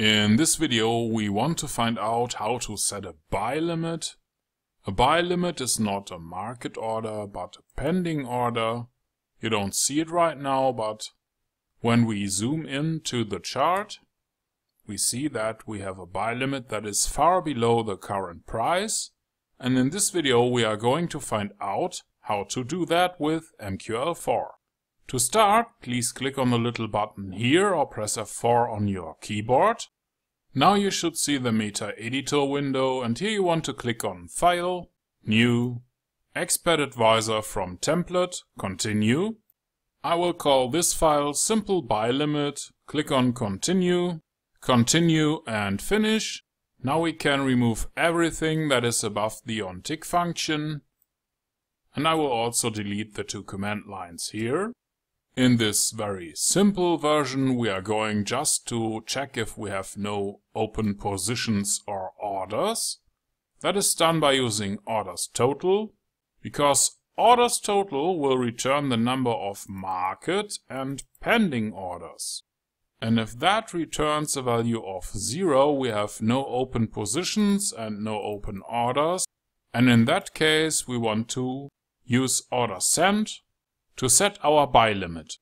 In this video we want to find out how to set a buy limit. A buy limit is not a market order but a pending order. You don't see it right now but when we zoom in to the chart we see that we have a buy limit that is far below the current price and in this video we are going to find out how to do that with MQL4. To start, please click on the little button here or press F4 on your keyboard. Now you should see the Meta Editor window and here you want to click on File, New, Expert Advisor from Template, Continue. I will call this file Simple Buy Limit, click on Continue, Continue and Finish. Now we can remove everything that is above the onTick function. And I will also delete the two command lines here. In this very simple version, we are going just to check if we have no open positions or orders. That is done by using orders total, because orders total will return the number of market and pending orders. And if that returns a value of zero, we have no open positions and no open orders. And in that case, we want to use order send to set our buy limit.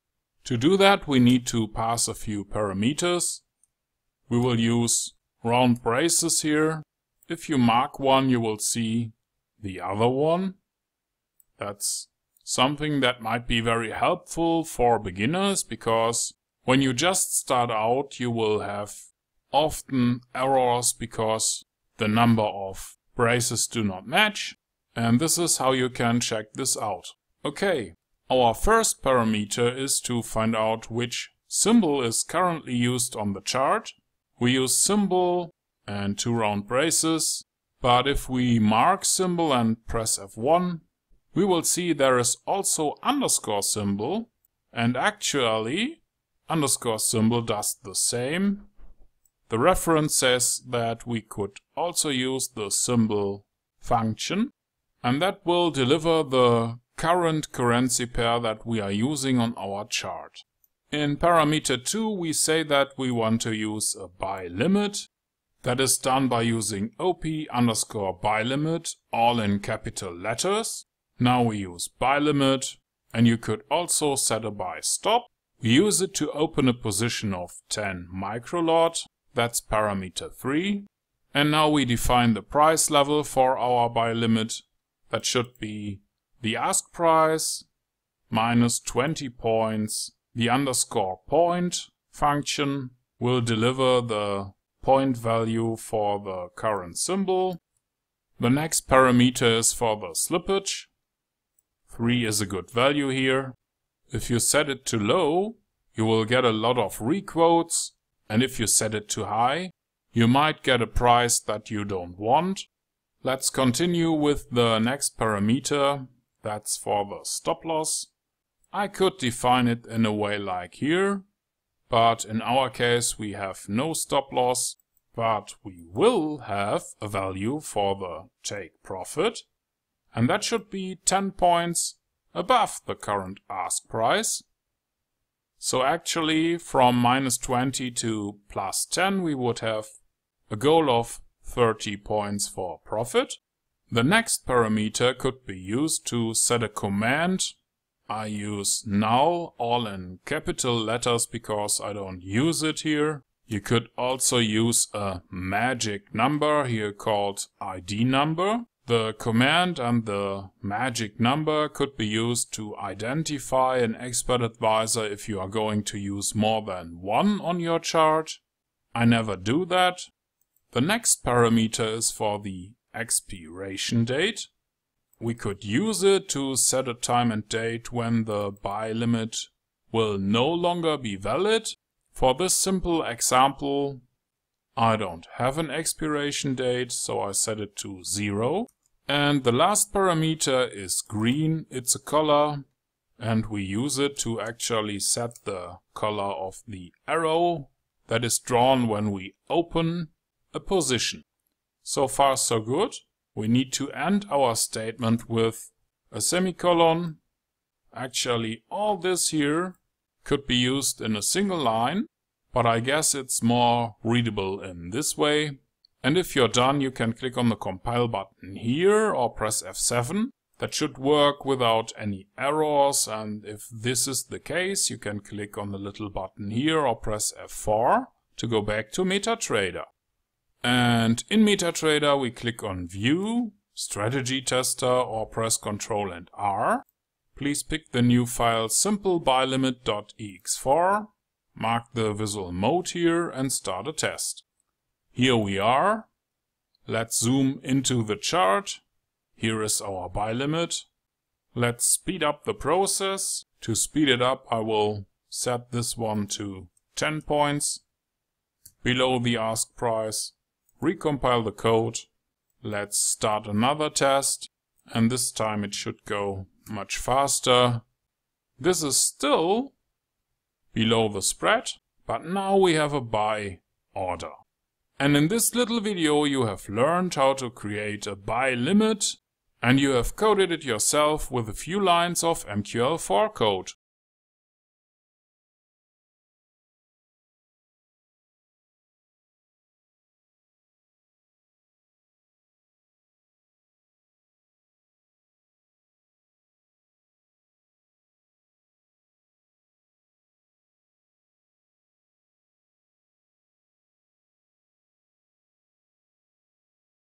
To do that, we need to pass a few parameters. We will use round braces here. If you mark one, you will see the other one. That's something that might be very helpful for beginners because when you just start out, you will have often errors because the number of braces do not match. And this is how you can check this out. Okay, our first parameter is to find out which symbol is currently used on the chart. We use symbol and two round braces, but if we mark symbol and press F1, we will see there is also underscore symbol, and actually underscore symbol does the same. The reference says that we could also use the symbol function, and that will deliver the current currency pair that we are using on our chart. In parameter 2 we say that we want to use a buy limit. That is done by using op underscore buy limit all in capital letters. Now we use buy limit and you could also set a buy stop. We use it to open a position of 10 micro lot. that's parameter 3. And now we define the price level for our buy limit. That should be the ask price minus 20 points. The underscore point function will deliver the point value for the current symbol. The next parameter is for the slippage. 3 is a good value here. If you set it to low, you will get a lot of requotes, and if you set it to high, you might get a price that you don't want. Let's continue with the next parameter, that's for the stop loss. I could define it in a way like here, but in our case we have no stop loss, but we will have a value for the take profit, and that should be 10 points above the current ask price. So actually from minus 20 to plus 10 we would have a goal of 30 points for profit. The next parameter could be used to set a command. I use now all in capital letters because I don't use it here. You could also use a magic number here called ID number. The command and the magic number could be used to identify an expert advisor if you are going to use more than one on your chart. I never do that. The next parameter is for the expiration date. We could use it to set a time and date when the buy limit will no longer be valid. For this simple example, I don't have an expiration date, so I set it to zero. And the last parameter is green. It's a color and we use it to actually set the color of the arrow that is drawn when we open a position. So far so good. We need to end our statement with a semicolon. Actually all this here could be used in a single line, but I guess it's more readable in this way. And if you're done you can click on the compile button here or press F7 that should work without any errors and if this is the case you can click on the little button here or press F4 to go back to MetaTrader. And in MetaTrader, we click on View, Strategy Tester or press Ctrl and R. Please pick the new file simplebuylimit.ex4, mark the visual mode here and start a test. Here we are. Let's zoom into the chart. Here is our buy limit. Let's speed up the process. To speed it up, I will set this one to 10 points below the ask price recompile the code. Let's start another test. And this time it should go much faster. This is still below the spread, but now we have a buy order. And in this little video you have learned how to create a buy limit and you have coded it yourself with a few lines of MQL4 code.